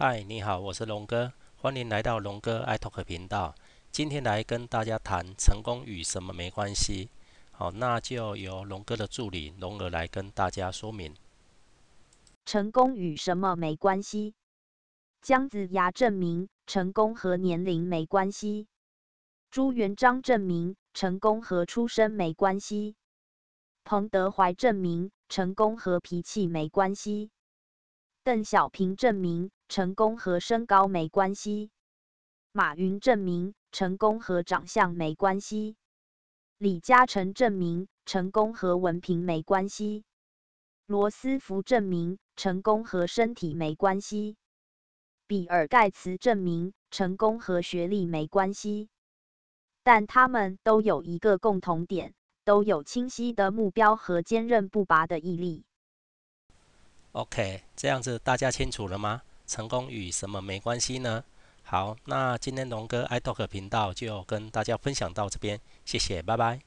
嗨，你好，我是龙哥，欢迎来到龙哥爱 talk 频道。今天来跟大家谈成功与什么没关系。好，那就由龙哥的助理龙儿来跟大家说明。成功与什么没关系？姜子牙证明成功和年龄没关系。朱元璋证明成功和出身没关系。彭德怀证明成功和脾气没关系。邓小平证明成功和身高没关系，马云证明成功和长相没关系，李嘉诚证明成功和文凭没关系，罗斯福证明成功和身体没关系，比尔盖茨证明成功和学历没关系。但他们都有一个共同点，都有清晰的目标和坚韧不拔的毅力。OK，这样子大家清楚了吗？成功与什么没关系呢？好，那今天龙哥 iTalk 频道就跟大家分享到这边，谢谢，拜拜。